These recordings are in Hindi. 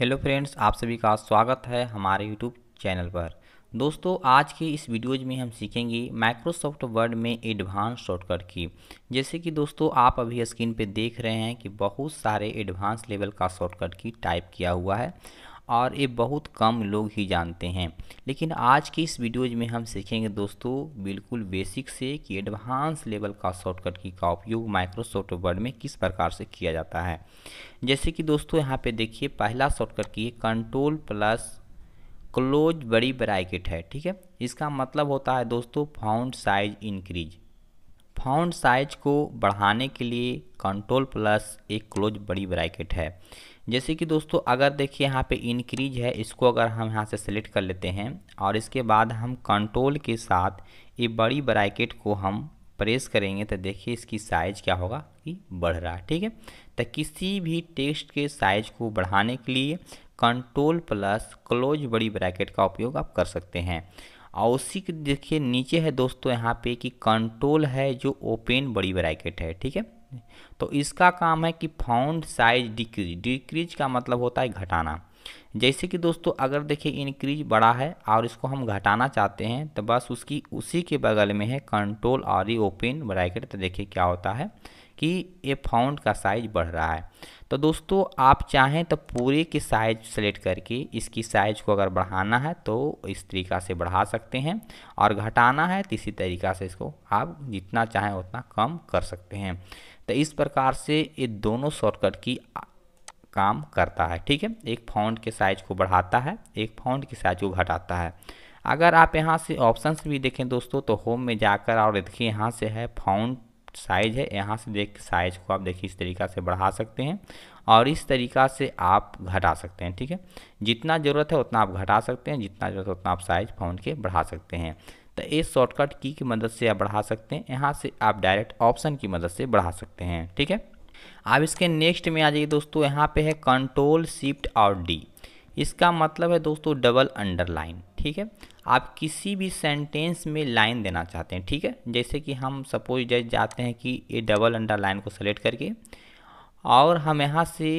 हेलो फ्रेंड्स आप सभी का स्वागत है हमारे यूट्यूब चैनल पर दोस्तों आज के इस वीडियोज में हम सीखेंगे माइक्रोसॉफ्ट वर्ड में एडवांस शॉर्टकट की जैसे कि दोस्तों आप अभी स्क्रीन पे देख रहे हैं कि बहुत सारे एडवांस लेवल का शॉर्टकट की टाइप किया हुआ है और ये बहुत कम लोग ही जानते हैं लेकिन आज की इस वीडियोज में हम सीखेंगे दोस्तों बिल्कुल बेसिक से कि एडवांस लेवल का शॉर्टकट की का उपयोग माइक्रोसॉफ्ट वर्ड में किस प्रकार से किया जाता है जैसे कि दोस्तों यहाँ पे देखिए पहला shortcut key control plus close बड़ी ब्रैकेट है ठीक है इसका मतलब होता है दोस्तों font size increase font size को बढ़ाने के लिए कंट्रोल प्लस एक क्लोज बड़ी ब्रैकेट है जैसे कि दोस्तों अगर देखिए यहाँ पे इंक्रीज है इसको अगर हम यहाँ से सेलेक्ट कर लेते हैं और इसके बाद हम कंट्रोल के साथ ये बड़ी ब्रैकेट को हम प्रेस करेंगे तो देखिए इसकी साइज़ क्या होगा कि बढ़ रहा है ठीक है तो किसी भी टेक्स्ट के साइज़ को बढ़ाने के लिए कंट्रोल प्लस क्लोज बड़ी ब्रैकेट का उपयोग आप कर सकते हैं और उसी के देखिए नीचे है दोस्तों यहाँ पे कि कंट्रोल है जो ओपन बड़ी ब्रैकेट है ठीक है तो इसका काम है कि फाउंड साइज डिक्रीज डिक्रीज का मतलब होता है घटाना जैसे कि दोस्तों अगर देखिए इंक्रीज बड़ा है और इसको हम घटाना चाहते हैं तो बस उसकी उसी के बगल में है कंट्रोल और ई ओपन ब्रैकेट तो देखिए क्या होता है कि ये फाउंड का साइज बढ़ रहा है तो दोस्तों आप चाहें तो पूरे के साइज सेलेक्ट करके इसकी साइज को अगर बढ़ाना है तो इस तरीका से बढ़ा सकते हैं और घटाना है तो इसी तरीका से इसको आप जितना चाहें उतना कम कर सकते हैं तो इस प्रकार से ये दोनों शॉर्टकट की काम करता है ठीक है एक फाउंड के साइज को बढ़ाता है एक फाउंड के साइज को घटाता है अगर आप यहाँ से ऑप्शन भी देखें दोस्तों तो होम में जाकर और देखिए यहाँ से है फाउंड साइज है यहाँ से देख साइज को आप देखिए इस तरीका से बढ़ा सकते हैं और इस तरीका से आप घटा सकते हैं ठीक है जितना ज़रूरत है उतना आप घटा सकते हैं जितना ज़रूरत है उतना आप साइज फाउंड के बढ़ा सकते हैं तो इस शॉर्टकट की की मदद से आप बढ़ा सकते हैं यहाँ से आप डायरेक्ट ऑप्शन की मदद से बढ़ा सकते हैं ठीक है अब इसके नेक्स्ट में आ जाइए दोस्तों यहाँ पे है कंट्रोल शिफ्ट और डी इसका मतलब है दोस्तों डबल अंडरलाइन ठीक है आप किसी भी सेंटेंस में लाइन देना चाहते हैं ठीक है जैसे कि हम सपोज जाते हैं कि ये डबल अंडरलाइन को सेलेक्ट करके और हम यहाँ से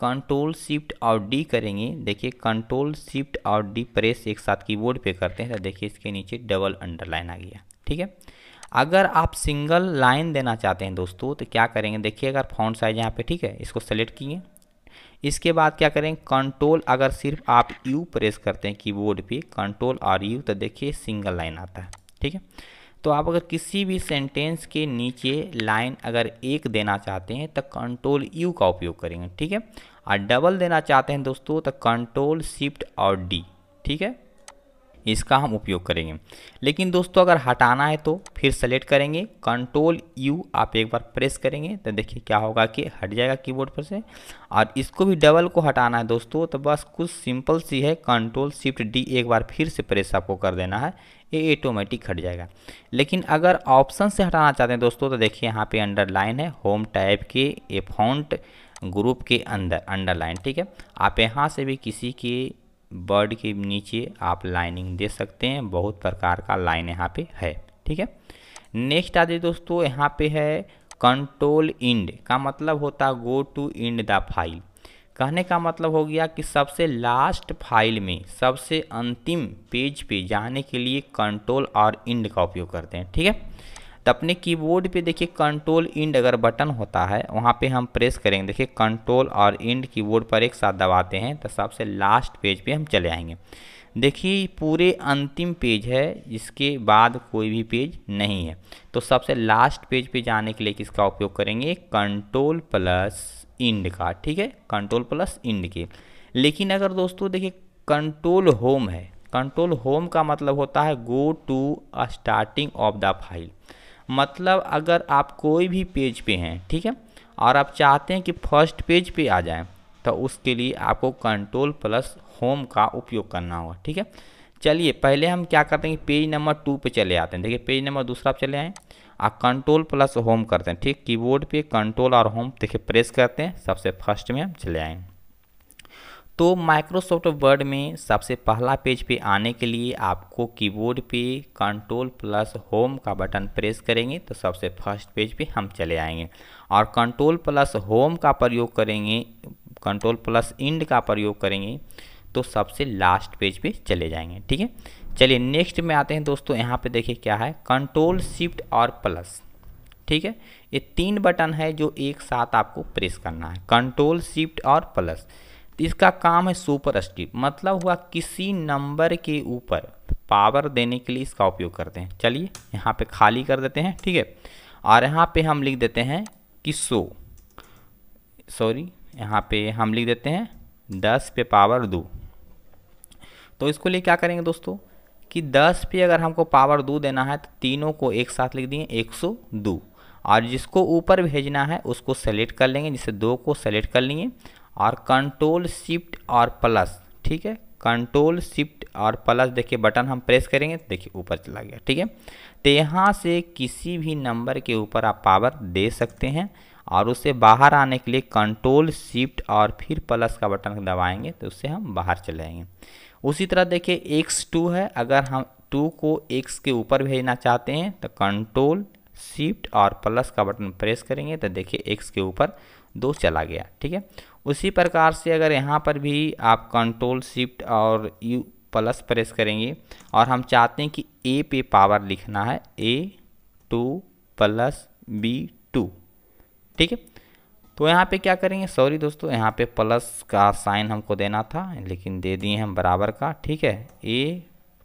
कंट्रोल शिफ्ट और डी करेंगे देखिए कंट्रोल शिफ्ट और डी प्रेस एक साथ कीबोर्ड पे करते हैं तो देखिए इसके नीचे डबल अंडरलाइन आ गया ठीक है अगर आप सिंगल लाइन देना चाहते हैं दोस्तों तो क्या करेंगे देखिए अगर फॉन्ट साइज यहाँ पे ठीक है इसको सेलेक्ट किए इसके बाद क्या करें कंट्रोल अगर सिर्फ आप यू प्रेस करते हैं कीबोर्ड पे कंट्रोल और यू तो देखिए सिंगल लाइन आता है ठीक है तो आप अगर किसी भी सेंटेंस के नीचे लाइन अगर एक देना चाहते हैं तो कंट्रोल यू का उपयोग करेंगे ठीक है और डबल देना चाहते हैं दोस्तों तो कंट्रोल शिफ्ट और डी ठीक है इसका हम उपयोग करेंगे लेकिन दोस्तों अगर हटाना है तो फिर सेलेक्ट करेंगे कंट्रोल यू आप एक बार प्रेस करेंगे तो देखिए क्या होगा कि हट जाएगा कीबोर्ड पर से और इसको भी डबल को हटाना है दोस्तों तो बस कुछ सिंपल सी है कंट्रोल शिफ्ट डी एक बार फिर से प्रेस आपको कर देना है ये ऑटोमेटिक हट जाएगा लेकिन अगर ऑप्शन से हटाना चाहते हैं दोस्तों तो देखिए यहाँ पे अंडर है होम टाइप के ये फॉन्ट ग्रुप के अंदर अंडरलाइन ठीक है आप यहाँ से भी किसी के वर्ड के नीचे आप लाइनिंग दे सकते हैं बहुत प्रकार का लाइन यहाँ पे है ठीक है नेक्स्ट आ जाए दोस्तों यहाँ पे है कंट्रोल इंड का मतलब होता go to end the file कहने का मतलब हो गया कि सबसे लास्ट फाइल में सबसे अंतिम पेज पे जाने के लिए कंट्रोल और इंड का उपयोग करते हैं ठीक है तो अपने कीबोर्ड पे देखिए कंट्रोल इंड अगर बटन होता है वहाँ पे हम प्रेस करेंगे देखिए कंट्रोल और इंड कीबोर्ड पर एक साथ दबाते हैं तो सबसे लास्ट पेज पे हम चले आएंगे देखिए पूरे अंतिम पेज है जिसके बाद कोई भी पेज नहीं है तो सबसे लास्ट पेज पे जाने के लिए किसका उपयोग करेंगे कंट्रोल प्लस इंड का ठीक है कंट्रोल प्लस इंड के लेकिन अगर दोस्तों देखिए कंट्रोल होम है कंट्रोल होम का मतलब होता है go to starting of the file मतलब अगर आप कोई भी पेज पे हैं ठीक है और आप चाहते हैं कि फर्स्ट पेज पे आ जाए तो उसके लिए आपको कंट्रोल प्लस होम का उपयोग करना होगा ठीक है चलिए पहले हम क्या करते हैं पेज नंबर टू पे चले आते हैं देखिए पेज नंबर दूसरा पे चले आएँ आप कंट्रोल प्लस होम करते हैं ठीक कीबोर्ड पे कंट्रोल और होम देखिए प्रेस करते हैं सबसे फर्स्ट में हम चले आएँ तो माइक्रोसॉफ्ट वर्ड में सबसे पहला पेज पे आने के लिए आपको कीबोर्ड पे कंट्रोल प्लस होम का बटन प्रेस करेंगे तो सबसे फर्स्ट पेज पे हम चले आएंगे और कंट्रोल प्लस होम का प्रयोग करेंगे कंट्रोल प्लस इंड का प्रयोग करेंगे तो सबसे लास्ट पेज पे चले जाएंगे ठीक है चलिए नेक्स्ट में आते हैं दोस्तों यहाँ पे देखिए क्या है कंट्रोल शिफ्ट और प्लस ठीक है ये तीन बटन है जो एक साथ आपको प्रेस करना है कंट्रोल शिफ्ट और प्लस इसका काम है सुपर स्ट्रिप मतलब हुआ किसी नंबर के ऊपर पावर देने के लिए इसका उपयोग करते हैं चलिए यहाँ पे खाली कर देते हैं ठीक है और यहाँ पे हम लिख देते हैं कि सो सॉरी यहाँ पे हम लिख देते हैं दस पे पावर दो तो इसको लिए क्या करेंगे दोस्तों कि दस पे अगर हमको पावर दो देना है तो तीनों को एक साथ लिख दिए एक सौ दो और जिसको ऊपर भेजना है उसको सेलेक्ट कर लेंगे जिसे दो को सेलेक्ट कर लिए और कंट्रोल शिफ्ट और प्लस ठीक है कंट्रोल शिफ्ट और प्लस देखिए बटन हम प्रेस करेंगे देखिए ऊपर चला गया ठीक है तो यहाँ से किसी भी नंबर के ऊपर आप पावर दे सकते हैं और उसे बाहर आने के लिए कंट्रोल शिफ्ट और फिर प्लस का बटन दबाएंगे तो उससे हम बाहर चले उसी तरह देखिए एक्स टू है अगर हम टू को एक्स के ऊपर भेजना चाहते हैं तो कंट्रोल शिफ्ट और प्लस का बटन प्रेस करेंगे तो देखिए एक्स के ऊपर दो चला गया ठीक है उसी प्रकार से अगर यहाँ पर भी आप कंट्रोल शिफ्ट और यू प्लस प्रेस करेंगे और हम चाहते हैं कि ए पे पावर लिखना है A two plus B two ठीक है तो यहाँ पे क्या करेंगे सॉरी दोस्तों यहाँ पे प्लस का साइन हमको देना था लेकिन दे दिए हम बराबर का ठीक है A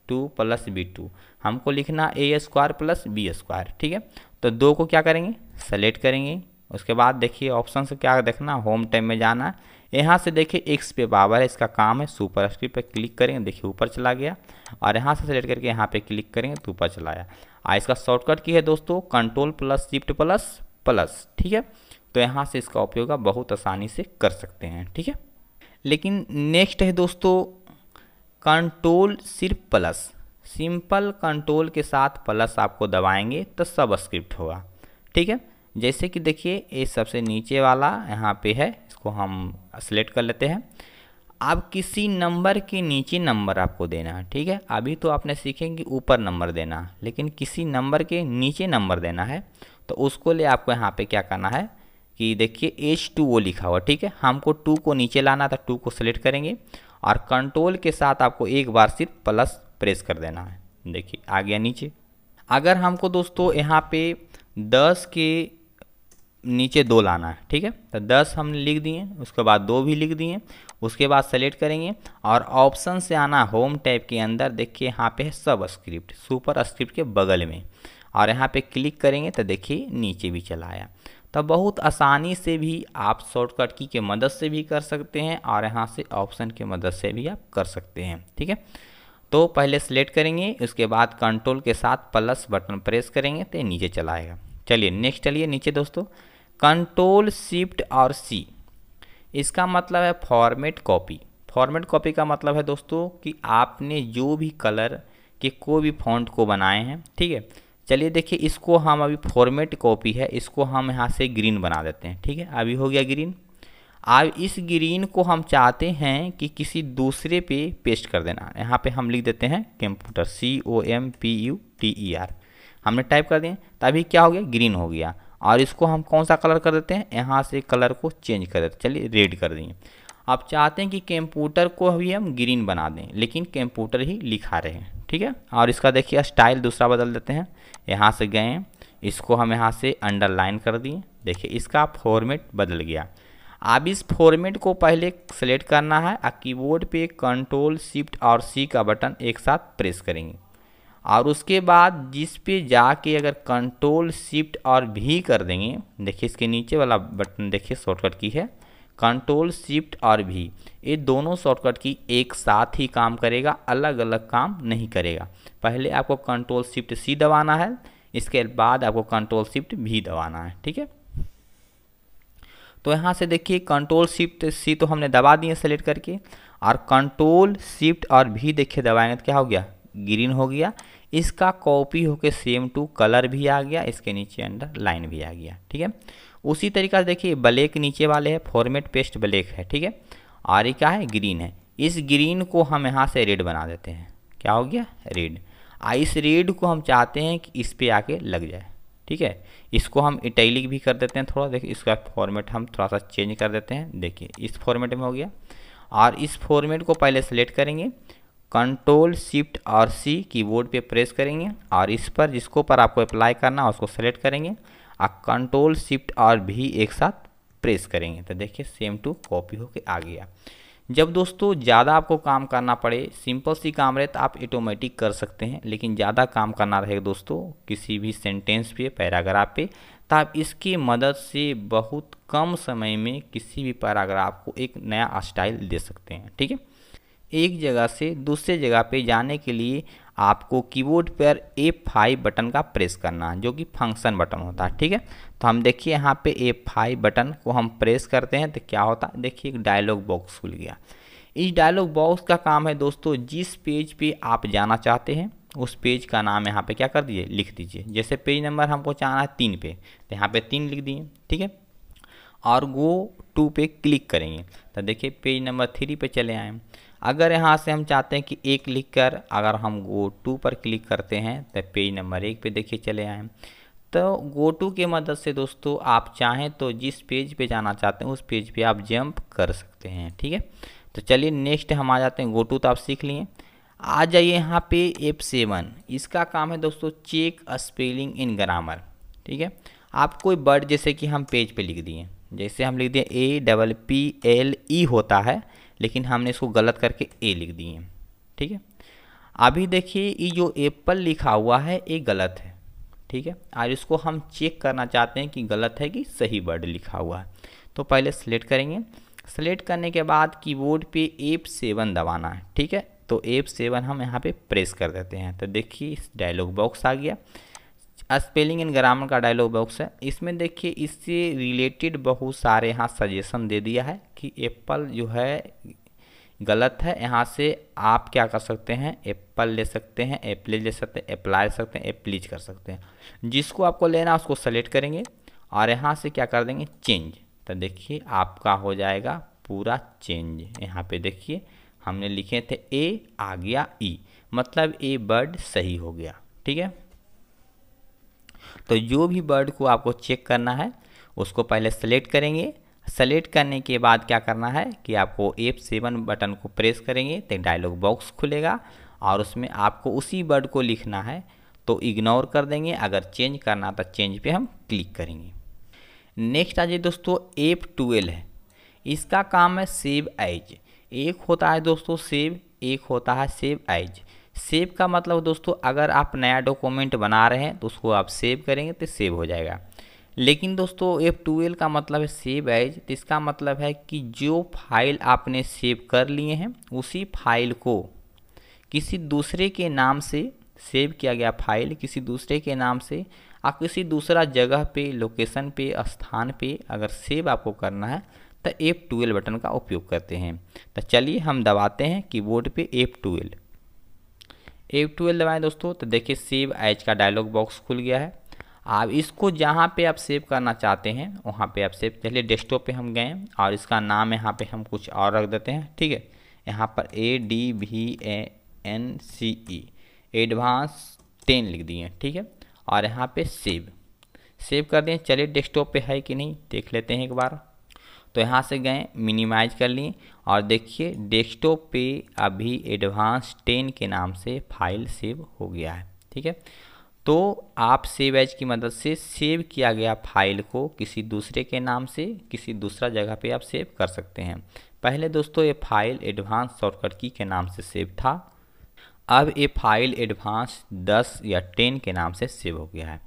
two plus B two हमको लिखना A square plus B square ठीक है तो दो को क्या करेंगे सेलेक्ट करेंगे उसके बाद देखिए ऑप्शन से क्या देखना होम टाइम में जाना है यहाँ से देखिए एक्स पे बाबर है इसका काम है सुपर स्क्रिप्ट पर क्लिक करेंगे देखिए ऊपर चला गया और यहाँ से सेलेक्ट करके यहाँ पे क्लिक करेंगे तो ऊपर चलाया और इसका शॉर्टकट की है दोस्तों control plus shift plus plus ठीक है तो यहाँ से इसका उपयोग आप बहुत आसानी से कर सकते हैं ठीक है लेकिन नेक्स्ट है दोस्तों कंट्रोल सिर्फ प्लस सिंपल कंट्रोल के साथ प्लस आपको दबाएंगे तो सब स्क्रिप्ट होगा ठीक है जैसे कि देखिए ये सबसे नीचे वाला यहाँ पे है इसको हम सेलेक्ट कर लेते हैं आप किसी नंबर के नीचे नंबर आपको देना है ठीक है अभी तो आपने सीखेंगे ऊपर नंबर देना लेकिन किसी नंबर के नीचे नंबर देना है तो उसको ले आपको यहाँ पे क्या करना है कि देखिए एच टू वो लिखा हुआ ठीक है हमको टू को नीचे लाना था टू को सेलेक्ट करेंगे और कंट्रोल के साथ आपको एक बार सिर्फ प्लस प्रेस कर देना है देखिए आ गया नीचे अगर हमको दोस्तों यहाँ पे दस के नीचे दो लाना है ठीक है तो दस हम लिख दिए उसके बाद दो भी लिख दिए उसके बाद सेलेक्ट करेंगे और ऑप्शन से आना होम टैब के अंदर देखिए यहाँ पे है सब स्क्रिप्ट सुपर स्क्रिप्ट के बगल में और यहाँ पे क्लिक करेंगे तो देखिए नीचे भी चला आया तो बहुत आसानी से भी आप शॉर्टकट की के मदद से भी कर सकते हैं और यहाँ से ऑप्शन के मदद से भी आप कर सकते हैं ठीक है तो पहले सेलेक्ट करेंगे उसके बाद कंट्रोल के साथ प्लस बटन प्रेस करेंगे तो नीचे चलाएगा चलिए नेक्स्ट चलिए नीचे दोस्तों कंट्रोल शिफ्ट और सी इसका मतलब है फॉर्मेट कॉपी फॉर्मेट कॉपी का मतलब है दोस्तों कि आपने जो भी कलर के कोई भी फॉन्ट को बनाए हैं ठीक है चलिए देखिए इसको हम अभी फॉर्मेट कॉपी है इसको हम यहाँ से ग्रीन बना देते हैं ठीक है अभी हो गया ग्रीन अब इस ग्रीन को हम चाहते हैं कि किसी दूसरे पे पेस्ट कर देना यहाँ पे हम लिख देते हैं computer C O M P U T E R हमने टाइप कर दिया तभी क्या हो गया ग्रीन हो गया और इसको हम कौन सा कलर कर देते हैं यहाँ से कलर को चेंज कर देते चलिए रेड कर देंगे आप चाहते हैं कि कंप्यूटर को भी हम ग्रीन बना दें लेकिन कंप्यूटर ही लिखा रहे ठीक है और इसका देखिए स्टाइल दूसरा बदल देते हैं यहाँ से गए इसको हम यहाँ से अंडरलाइन कर दिए देखिए इसका फॉर्मेट बदल गया अब इस फॉर्मेट को पहले सेलेक्ट करना है और कीबोर्ड पे कंट्रोल शिफ्ट और सी का बटन एक साथ प्रेस करेंगे और उसके बाद जिस पे जाके अगर कंट्रोल शिफ्ट और भी कर देंगे देखिए इसके नीचे वाला बटन देखिए शॉर्टकट की है कंट्रोल शिफ्ट और भी ये दोनों शॉर्टकट की एक साथ ही काम करेगा अलग अलग काम नहीं करेगा पहले आपको कंट्रोल शिफ्ट सी दबाना है इसके बाद आपको कंट्रोल शिफ्ट भी दबाना है ठीक है तो यहाँ से देखिए कंट्रोल शिफ्ट सी तो हमने दबा दिए सेलेक्ट करके और कंट्रोल शिफ्ट और भी देखिए दबाएंगे तो क्या हो गया ग्रीन हो गया इसका कॉपी होके सेम टू कलर भी आ गया इसके नीचे अंडर लाइन भी आ गया ठीक है उसी तरीका से देखिए ब्लैक नीचे वाले है फॉर्मेट पेस्ट ब्लैक है ठीक है आर क्या है ग्रीन है इस ग्रीन को हम यहाँ से रेड बना देते हैं क्या हो गया रेड आ इस रेड को हम चाहते हैं कि इस पर आके लग जाए ठीक है इसको हम इटैलिक भी कर देते हैं थोड़ा देखिए इसका फॉर्मेट हम थोड़ा सा चेंज कर देते हैं देखिए इस फॉर्मेट में हो गया और इस फॉर्मेट को पहले सेलेक्ट करेंगे कंट्रोल शिफ्ट और सी कीबोर्ड पे प्रेस करेंगे और इस पर जिसको पर आपको अप्लाई करना है उसको सेलेक्ट करेंगे और कंट्रोल शिफ्ट और भी एक साथ प्रेस करेंगे तो देखिए सेम टू कॉपी होके आ गया जब दोस्तों ज़्यादा आपको काम करना पड़े सिंपल सी काम रहे तो आप ऑटोमेटिक कर सकते हैं लेकिन ज़्यादा काम करना रहेगा दोस्तों किसी भी सेंटेंस पे पैराग्राफ पे तो आप इसकी मदद से बहुत कम समय में किसी भी पैराग्राफ को एक नया स्टाइल दे सकते हैं ठीक है एक जगह से दूसरे जगह पे जाने के लिए आपको कीबोर्ड पर ए फाइव बटन का प्रेस करना है जो कि फंक्शन बटन होता है ठीक है तो हम देखिए यहाँ पे ए फाइव बटन को हम प्रेस करते हैं तो क्या होता है देखिए एक डायलॉग बॉक्स खुल गया इस डायलॉग बॉक्स का काम है दोस्तों जिस पेज पे आप जाना चाहते हैं उस पेज का नाम यहाँ पे क्या कर दीजिए लिख दीजिए जैसे पेज नंबर हमको चाहना है तीन पे तो यहाँ पे तीन लिख दिए ठीक है और गो टू पे क्लिक करेंगे तो देखिए पेज नंबर थ्री पे चले आए अगर यहाँ से हम चाहते हैं कि एक लिख कर अगर हम गो टू पर क्लिक करते हैं तो पेज नंबर एक पे देखिए चले आए तो गो टू के मदद से दोस्तों आप चाहें तो जिस पेज पे जाना चाहते हैं उस पेज पे आप जंप कर सकते हैं ठीक है तो चलिए नेक्स्ट हम आ जाते हैं गो टू तो आप सीख लिए आ जाइए यहाँ पे एप सेवन इसका काम है दोस्तों चेक स्पेलिंग इन ग्रामर ठीक है आप कोई वर्ड जैसे कि हम पेज पे लिख दिए जैसे हम लिख दिए A double P L E होता है लेकिन हमने इसको गलत करके ए लिख दिए ठीक है अभी देखिए ये जो एप्पल लिखा हुआ है ये गलत है ठीक है और इसको हम चेक करना चाहते हैं कि गलत है कि सही वर्ड लिखा हुआ है तो पहले सेलेक्ट करेंगे सेलेक्ट करने के बाद कीबोर्ड पे एप सेवन दबाना है ठीक है तो एप सेवन हम यहाँ पे प्रेस कर देते हैं तो देखिए इस डायलॉग बॉक्स आ गया स्पेलिंग एंड ग्रामर का डायलॉग बॉक्स है इसमें देखिए इससे रिलेटेड बहुत सारे यहाँ सजेशन दे दिया है कि एप्पल जो है गलत है यहाँ से आप क्या कर सकते हैं एप्पल ले सकते हैं एप्ले ले सकते हैं अप्लाई सकते हैं एप्लीज कर सकते हैं जिसको आपको लेना है उसको सेलेक्ट करेंगे और यहाँ से क्या कर देंगे चेंज तो देखिए आपका हो जाएगा पूरा चेंज यहाँ पे देखिए हमने लिखे थे ए आ गया ई e। मतलब ए बर्ड सही हो गया ठीक है तो जो भी बर्ड को आपको चेक करना है उसको पहले सेलेक्ट करेंगे सेलेक्ट करने के बाद क्या करना है कि आपको एफ सेवन बटन को प्रेस करेंगे तो डायलॉग बॉक्स खुलेगा और उसमें आपको उसी वर्ड को लिखना है तो इग्नोर कर देंगे अगर चेंज करना तो चेंज पे हम क्लिक करेंगे नेक्स्ट आ जाइए दोस्तों एफ ट्वेल्व है इसका काम है सेव एज एक होता है दोस्तों सेव एक होता है सेव एज सेव का मतलब दोस्तों अगर आप नया डॉक्यूमेंट बना रहे हैं तो उसको आप सेव करेंगे तो सेव हो जाएगा लेकिन दोस्तों एफ F2L का मतलब है सेव एज तो इसका मतलब है कि जो फाइल आपने सेव कर लिए हैं उसी फाइल को किसी दूसरे के नाम से सेव किया गया फाइल किसी दूसरे के नाम से आप किसी दूसरा जगह पे लोकेशन पे स्थान पे अगर सेव आपको करना है तो एफ F2L बटन का उपयोग करते हैं तो चलिए हम दबाते हैं कीबोर्ड पे एफ ट्वेल्व एफ F2L दबाएं दोस्तों तो देखिए सेव एज का डायलॉग बॉक्स खुल गया है अब इसको जहाँ पे आप सेव करना चाहते हैं वहाँ पे आप सेव चलिए डेस्कटॉप पे हम गए और इसका नाम यहाँ पे हम कुछ और रख देते हैं ठीक है यहाँ पर A D V A N C E advance ten लिख दिए ठीक है और यहाँ पे सेव सेव कर दें चलिए डेस्कटॉप पे है कि नहीं देख लेते हैं एक बार तो यहाँ से गए मिनिमाइज कर लिए और देखिए डेस्कटॉप पे अभी एडवांस टेन के नाम से फाइल सेव हो गया है ठीक है तो आप सेव एज की मदद से सेव किया गया फाइल को किसी दूसरे के नाम से किसी दूसरा जगह पे आप सेव कर सकते हैं पहले दोस्तों ये फाइल एडवांस शॉर्टकट की के नाम से सेव था अब ये फाइल एडवांस 10 या 10 के नाम से सेव हो गया है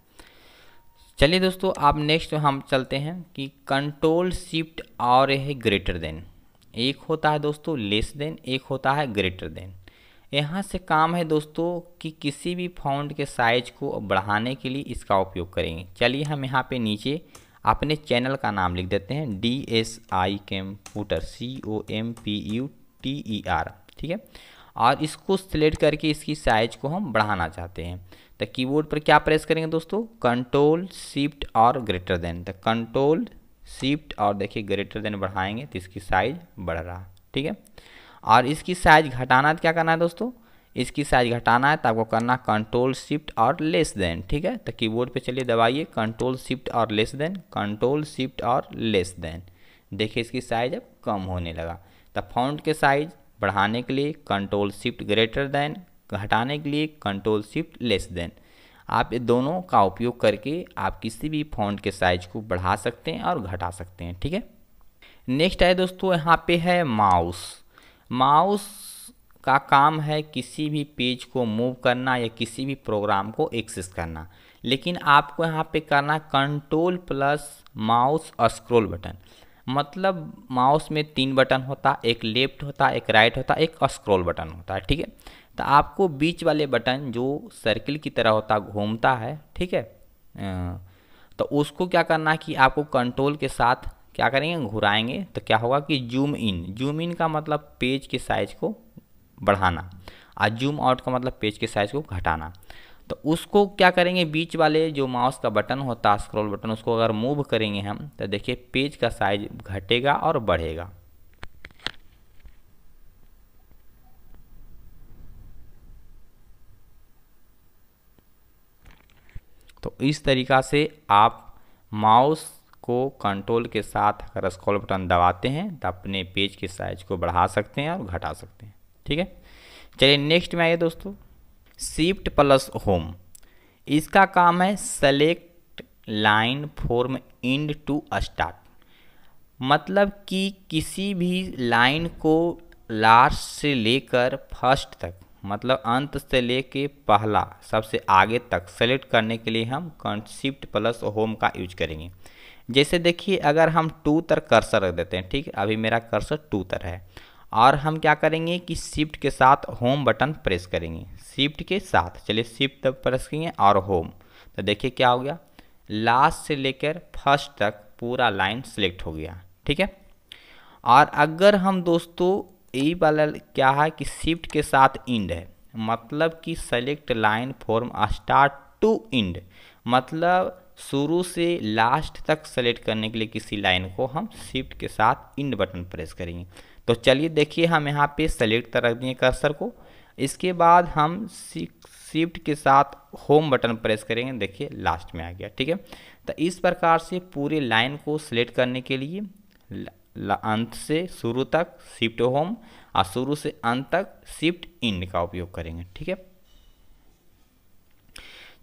चलिए दोस्तों आप नेक्स्ट हम चलते हैं कि कंट्रोल शिफ्ट और है ग्रेटर देन एक होता है दोस्तों लेस देन एक होता है ग्रेटर देन यहाँ से काम है दोस्तों कि किसी भी फाउंड के साइज को बढ़ाने के लिए इसका उपयोग करेंगे चलिए हम यहाँ पे नीचे अपने चैनल का नाम लिख देते हैं D S I computer C O M P U T E R ठीक है और इसको सिलेक्ट करके इसकी साइज को हम बढ़ाना चाहते हैं तो कीबोर्ड पर क्या प्रेस करेंगे दोस्तों कंट्रोल शिफ्ट और ग्रेटर देन तो कंट्रोल शिफ्ट और देखिए ग्रेटर देन बढ़ाएंगे तो इसकी साइज बढ़ रहा ठीक है और इसकी साइज घटाना तो क्या करना है दोस्तों इसकी साइज घटाना है तो आपको करना कंट्रोल शिफ्ट और लेस देन ठीक है तो कीबोर्ड पे चलिए दबाइए कंट्रोल शिफ्ट और लेस देन कंट्रोल शिफ्ट और लेस देन देखिए इसकी साइज अब कम होने लगा तो फाउंड के साइज बढ़ाने के लिए कंट्रोल शिफ्ट ग्रेटर देन घटाने के लिए कंट्रोल शिफ्ट लेस देन आप ये दोनों का उपयोग करके आप किसी भी फॉन्ट के साइज को बढ़ा सकते हैं और घटा सकते हैं ठीक है नेक्स्ट है दोस्तों यहाँ पे है माउस माउस का काम है किसी भी पेज को मूव करना या किसी भी प्रोग्राम को एक्सेस करना लेकिन आपको यहाँ पे करना control plus mouse scroll button मतलब माउस में तीन बटन होता एक लेफ्ट होता एक राइट होता एक स्क्रॉल बटन होता है ठीक है तो आपको बीच वाले बटन जो सर्किल की तरह होता घूमता है ठीक है तो उसको क्या करना कि आपको कंट्रोल के साथ क्या करेंगे घुराएंगे तो क्या होगा कि जूम इन जूम इन का मतलब पेज के साइज को बढ़ाना और जूम आउट का मतलब पेज के साइज को घटाना तो उसको क्या करेंगे बीच वाले जो माउस का बटन होता है स्क्रॉल बटन उसको अगर मूव करेंगे हम तो देखिए पेज का साइज घटेगा और बढ़ेगा तो इस तरीका से आप माउस को कंट्रोल के साथ अगर स्क्रॉल बटन दबाते हैं तो अपने पेज के साइज को बढ़ा सकते हैं और घटा सकते हैं ठीक है चलिए नेक्स्ट में आइए दोस्तों शिफ्ट प्लस होम इसका काम है select line from end to start मतलब कि किसी भी लाइन को लास्ट से लेकर फर्स्ट तक मतलब अंत से लेके पहला सबसे आगे तक सेलेक्ट करने के लिए हम शिफ्ट प्लस होम का यूज करेंगे जैसे देखिए अगर हम टू तर कर्सर रख देते हैं ठीक अभी मेरा कर्सर टू तर है और हम क्या करेंगे कि शिफ्ट के साथ होम बटन प्रेस करेंगे शिफ्ट के साथ चलिए शिफ्ट तक प्रेस करेंगे और होम तो देखिए क्या हो गया लास्ट से लेकर फर्स्ट तक पूरा लाइन सेलेक्ट हो गया ठीक है और अगर हम दोस्तों यही वाला क्या है कि शिफ्ट के साथ इंड है मतलब कि select line from start to end मतलब शुरू से लास्ट तक सेलेक्ट करने के लिए किसी लाइन को हम शिफ्ट के साथ इंड बटन प्रेस करेंगे तो चलिए देखिए हम यहाँ पे सेलेक्ट रख दिए कर्सर को इसके बाद हम शिफ्ट के साथ होम बटन प्रेस करेंगे देखिए लास्ट में आ गया ठीक है तो इस प्रकार से पूरे लाइन को सिलेक्ट करने के लिए अंत से शुरू तक शिफ्ट होम और शुरू से अंत तक शिफ्ट इंड का उपयोग करेंगे ठीक है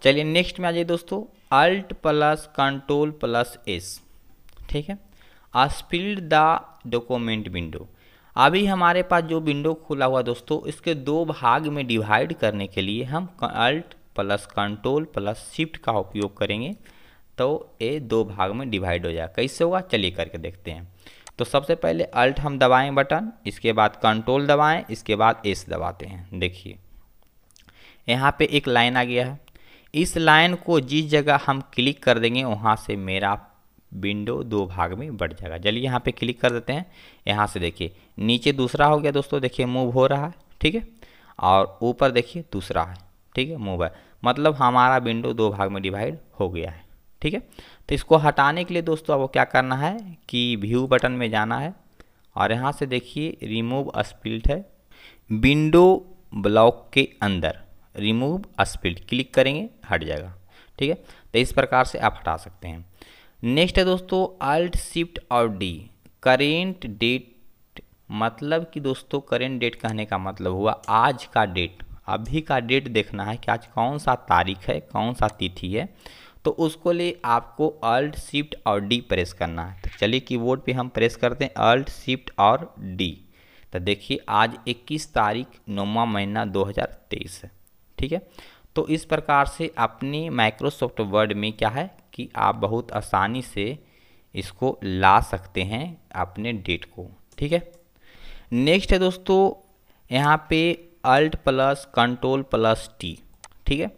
चलिए नेक्स्ट में आ जाइए दोस्तों alt plus control plus S ठीक है स्पीड द डॉक्यूमेंट विंडो अभी हमारे पास जो विंडो खुला हुआ दोस्तों इसके दो भाग में डिवाइड करने के लिए हम Alt plus control plus shift का उपयोग करेंगे तो ये दो भाग में डिवाइड हो जाए कैसे होगा चलिए करके देखते हैं तो सबसे पहले अल्ट हम दबाएं बटन इसके बाद कंट्रोल दबाएं इसके बाद एस दबाते हैं देखिए यहाँ पे एक लाइन आ गया है इस लाइन को जिस जगह हम क्लिक कर देंगे वहाँ से मेरा विंडो दो भाग में बढ़ जाएगा चलिए यहाँ पे क्लिक कर देते हैं यहाँ से देखिए नीचे दूसरा हो गया दोस्तों देखिए मूव हो रहा है ठीक है और ऊपर देखिए दूसरा है ठीक है मूव है मतलब हमारा विंडो दो भाग में डिवाइड हो गया है ठीक है तो इसको हटाने के लिए दोस्तों आपको क्या करना है कि व्यू बटन में जाना है और यहाँ से देखिए रिमूव स्पिल्ट है विंडो ब्लॉक के अंदर रिमूव स्पीड क्लिक करेंगे हट जाएगा ठीक है तो इस प्रकार से आप हटा सकते हैं नेक्स्ट है दोस्तों अल्ट शिफ्ट और डी करेंट डेट मतलब कि दोस्तों करेंट डेट कहने का मतलब हुआ आज का डेट अभी का डेट देखना है कि आज कौन सा तारीख है कौन सा तिथि है तो उसको लिए आपको अल्ट शिफ्ट और डी प्रेस करना है तो चलिए कीबोर्ड पे हम प्रेस करते हैं अल्ट शिफ्ट और डी तो देखिए आज 21 तारीख नौवा महीना 2023 है ठीक है तो इस प्रकार से अपने माइक्रोसॉफ्ट वर्ड में क्या है कि आप बहुत आसानी से इसको ला सकते हैं अपने डेट को ठीक है नेक्स्ट है दोस्तों यहाँ पे alt plus control plus T ठीक है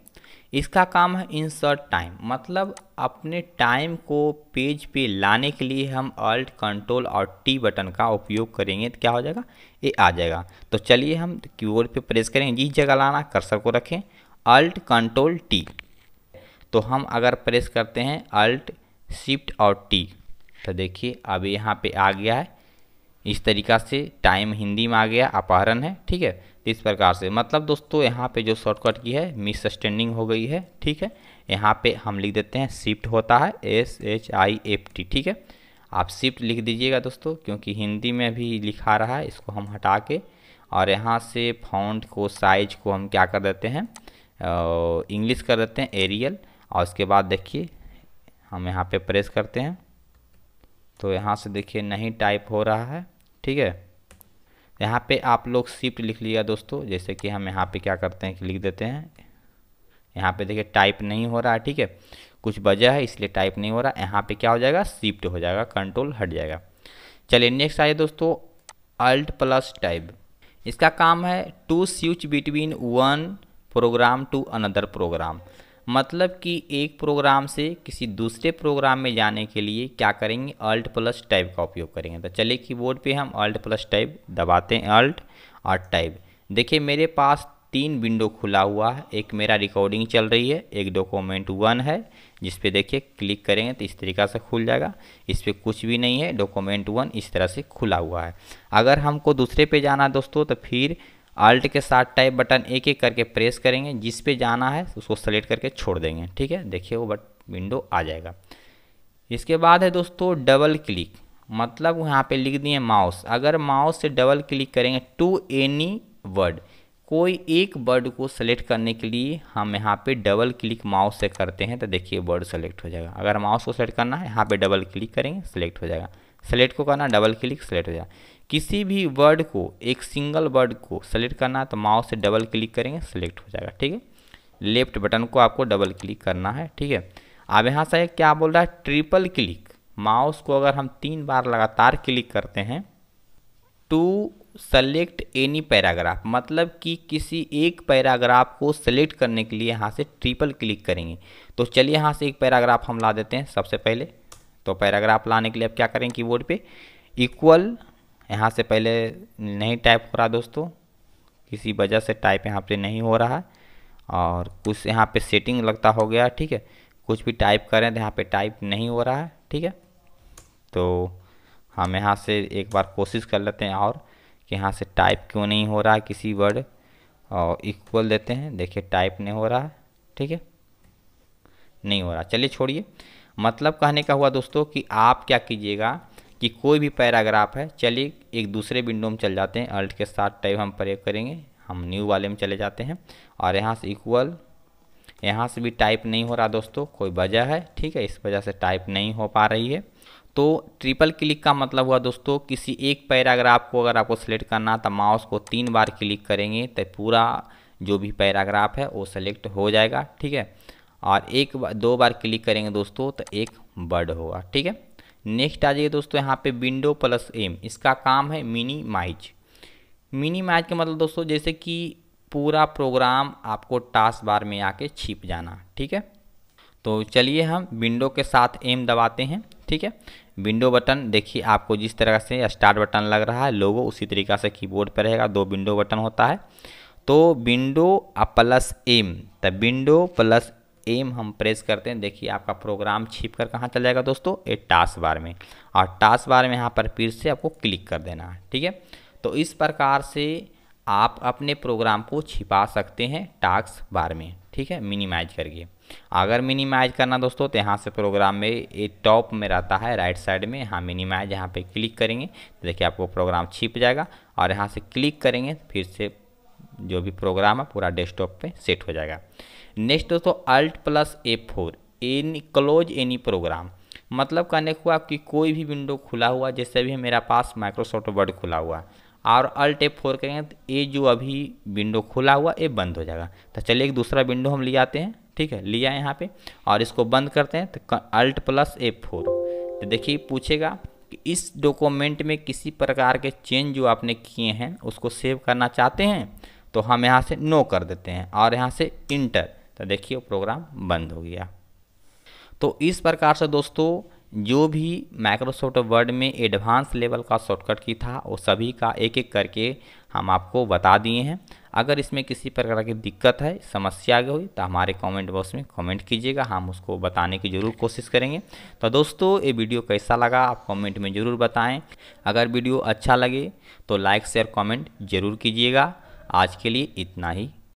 इसका काम है इंसर्ट टाइम मतलब अपने टाइम को पेज पे लाने के लिए हम अल्ट कंट्रोल और टी बटन का उपयोग करेंगे तो क्या हो जाएगा ये आ जाएगा तो चलिए हम कीबोर्ड पे प्रेस करेंगे जिस जगह लाना कर्सर को रखें अल्ट कंट्रोल टी तो हम अगर प्रेस करते हैं अल्ट शिफ्ट और टी तो देखिए अब यहाँ पे आ गया है इस तरीका से टाइम हिंदी में आ गया अपहरण है ठीक है इस प्रकार से मतलब दोस्तों यहाँ पे जो शॉर्टकट की है मिसस्टैंडिंग हो गई है ठीक है यहाँ पे हम लिख देते हैं शिफ्ट होता है S H I F T ठीक है आप शिफ्ट लिख दीजिएगा दोस्तों क्योंकि हिंदी में भी लिखा रहा है इसको हम हटा के और यहाँ से फाउंड को साइज को हम क्या कर देते हैं इंग्लिश कर देते हैं एरियल और उसके बाद देखिए हम यहाँ पे प्रेस करते हैं तो यहाँ से देखिए नहीं टाइप हो रहा है ठीक है यहाँ पे आप लोग शिफ्ट लिख लिया दोस्तों जैसे कि हम यहाँ पे क्या करते हैं कि लिख देते हैं यहाँ पे देखिए टाइप नहीं हो रहा है ठीक है कुछ वजह है इसलिए टाइप नहीं हो रहा यहाँ पे क्या हो जाएगा शिफ्ट हो जाएगा कंट्रोल हट जाएगा चलिए नेक्स्ट आइए दोस्तों अल्ट प्लस टाइप इसका काम है to switch between one program to another program मतलब कि एक प्रोग्राम से किसी दूसरे प्रोग्राम में जाने के लिए क्या करेंगे अल्ट प्लस टाइप का उपयोग करेंगे तो चलिए कीबोर्ड पे हम अल्ट प्लस टाइप दबाते हैं अल्ट और टाइप देखिए मेरे पास तीन विंडो खुला हुआ है एक मेरा रिकॉर्डिंग चल रही है एक डॉक्यूमेंट वन है जिस पे देखिए क्लिक करेंगे तो इस तरीका से खुल जाएगा इस पर कुछ भी नहीं है डॉक्यूमेंट वन इस तरह से खुला हुआ है अगर हमको दूसरे पे जाना दोस्तों तो फिर आल्ट के साथ टाइप बटन एक एक करके प्रेस करेंगे जिस पे जाना है उसको सेलेक्ट करके छोड़ देंगे ठीक है देखिए वो बट विंडो आ जाएगा इसके बाद है दोस्तों डबल क्लिक मतलब यहाँ पे लिख दिए माउस अगर माउस से डबल क्लिक करेंगे टू एनी वर्ड कोई एक वर्ड को सेलेक्ट करने के लिए हम यहाँ पे डबल क्लिक माउस से करते हैं तो देखिए वर्ड सेलेक्ट हो जाएगा अगर माउस को सेलेक्ट करना है यहाँ पे डबल क्लिक करेंगे सेलेक्ट हो जाएगा सेलेक्ट को करना डबल क्लिक सेलेक्ट हो जाएगा किसी भी वर्ड को एक सिंगल वर्ड को सेलेक्ट करना है तो माउस से डबल क्लिक करेंगे सेलेक्ट हो जाएगा ठीक है लेफ्ट बटन को आपको डबल क्लिक करना है ठीक है अब यहाँ से क्या बोल रहा है ट्रिपल क्लिक माउस को अगर हम तीन बार लगातार क्लिक करते हैं टू सेलेक्ट एनी पैराग्राफ मतलब कि किसी एक पैराग्राफ को सेलेक्ट करने के लिए यहाँ से ट्रिपल क्लिक करेंगे तो चलिए यहाँ से एक पैराग्राफ हम ला देते हैं सबसे पहले तो पैराग्राफ लाने के लिए अब क्या करें कीबोर्ड पे इक्वल यहाँ से पहले नहीं टाइप हो रहा दोस्तों किसी वजह से टाइप यहाँ पे नहीं हो रहा है और कुछ यहाँ पे सेटिंग लगता हो गया ठीक है कुछ भी टाइप करें तो यहाँ पे टाइप नहीं हो रहा है ठीक है तो हम यहाँ से एक बार कोशिश कर लेते हैं और कि यहाँ से टाइप क्यों नहीं हो रहा है किसी वर्ड और इक्वल देते हैं देखिए टाइप नहीं हो रहा है ठीक है नहीं हो रहा चलिए छोड़िए मतलब कहने का हुआ दोस्तों कि आप क्या कीजिएगा कि कोई भी पैराग्राफ है चलिए एक दूसरे विंडो में चल जाते हैं अल्ट के साथ टाइप हम प्रयोग करेंगे हम न्यू वाले में चले जाते हैं और यहाँ से इक्वल यहाँ से भी टाइप नहीं हो रहा दोस्तों कोई वजह है ठीक है इस वजह से टाइप नहीं हो पा रही है तो ट्रिपल क्लिक का मतलब हुआ दोस्तों किसी एक पैराग्राफ को अगर आपको सेलेक्ट करना तो माउस को तीन बार क्लिक करेंगे तो पूरा जो भी पैराग्राफ है वो सेलेक्ट हो जाएगा ठीक है और एक बार दो बार क्लिक करेंगे दोस्तों तो एक बर्ड होगा ठीक है नेक्स्ट आ जाइए दोस्तों यहाँ पे विंडो प्लस एम इसका काम है मिनी मिनी माइज का मतलब दोस्तों जैसे कि पूरा प्रोग्राम आपको टास्क बार में आके छिप जाना ठीक है तो चलिए हम विंडो के साथ एम दबाते हैं ठीक है विंडो बटन देखिए आपको जिस तरह से स्टार्ट बटन लग रहा है लोगो उसी तरीका से कीबोर्ड पर रहेगा दो विंडो बटन होता है तो विंडो प्लस एम तो विंडो प्लस एम हम प्रेस करते हैं देखिए आपका प्रोग्राम छिप कर कहाँ चल जाएगा दोस्तों ये टास्क बार में और टास्क बार में यहाँ पर फिर से आपको क्लिक कर देना है ठीक है तो इस प्रकार से आप अपने प्रोग्राम को छिपा सकते हैं टास्क बार में ठीक है मिनिमाइज करके अगर मिनिमाइज करना दोस्तों तो यहाँ से प्रोग्राम में ये टॉप में रहता है राइट साइड में यहाँ मिनिमाइज यहाँ पे क्लिक करेंगे तो देखिए आपको प्रोग्राम छिप जाएगा और यहाँ से क्लिक करेंगे फिर से जो भी प्रोग्राम है पूरा डेस्कटॉप पे सेट हो जाएगा नेक्स्ट दोस्तों alt plus A four any close any program मतलब कहने को आपकी कोई भी विंडो खुला हुआ जैसे अभी मेरा पास माइक्रोसॉफ्ट वर्ड खुला हुआ और अल्ट ए फोर करेंगे तो ये जो अभी विंडो खुला हुआ ये बंद हो जाएगा तो चलिए एक दूसरा विंडो हम ले आते हैं ठीक है लिया यहाँ पे और इसको बंद करते हैं तो अल्ट प्लस ए फोर तो देखिए पूछेगा कि इस डॉक्यूमेंट में किसी प्रकार के चेंज जो आपने किए हैं उसको सेव करना चाहते हैं तो हम यहाँ से नो कर देते हैं और यहाँ से इंटर तो देखिए प्रोग्राम बंद हो गया तो इस प्रकार से दोस्तों जो भी माइक्रोसॉफ्ट वर्ड में एडवांस लेवल का शॉर्टकट की था वो सभी का एक एक करके हम आपको बता दिए हैं अगर इसमें किसी प्रकार की दिक्कत है समस्या हुई तो हमारे कमेंट बॉक्स में कमेंट कीजिएगा हम उसको बताने की ज़रूर कोशिश करेंगे तो दोस्तों ये वीडियो कैसा लगा आप कमेंट में ज़रूर बताएं अगर वीडियो अच्छा लगे तो लाइक शेयर कमेंट ज़रूर कीजिएगा आज के लिए इतना ही